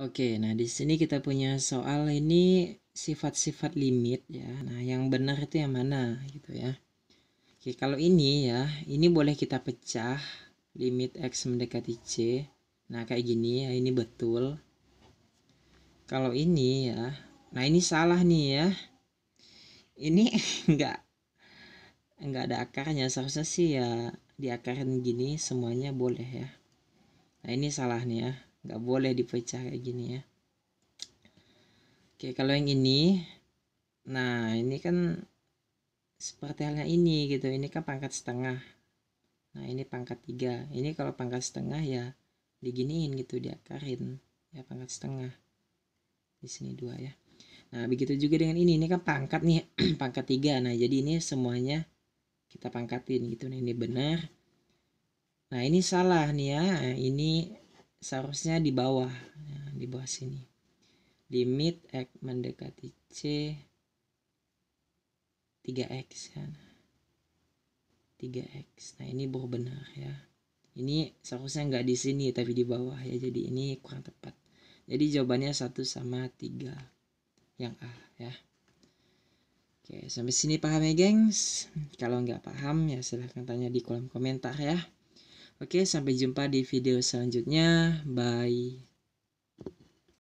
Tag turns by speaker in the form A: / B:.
A: Oke, nah di sini kita punya soal ini sifat-sifat limit ya. Nah, yang benar itu yang mana gitu ya. Oke, kalau ini ya, ini boleh kita pecah limit x mendekati c. Nah, kayak gini ya, ini betul. Kalau ini ya, nah ini salah nih ya. Ini enggak enggak ada akarnya, seharusnya sih ya diakarin gini semuanya boleh ya. Nah, ini salah nih ya nggak boleh dipecah kayak gini ya oke kalau yang ini nah ini kan seperti halnya ini gitu ini kan pangkat setengah nah ini pangkat tiga ini kalau pangkat setengah ya diginiin gitu diakarin ya pangkat setengah di sini dua ya nah begitu juga dengan ini ini kan pangkat nih pangkat tiga nah jadi ini semuanya kita pangkatin gitu nah ini benar nah ini salah nih ya ini seharusnya di bawah ya, di bawah sini limit x mendekati c 3x ya 3x nah ini benar ya ini seharusnya nggak di sini tapi di bawah ya jadi ini kurang tepat jadi jawabannya satu sama tiga yang A ya Oke sampai sini paham ya gengs kalau nggak paham ya silahkan tanya di kolom komentar ya Oke, sampai jumpa di video selanjutnya. Bye.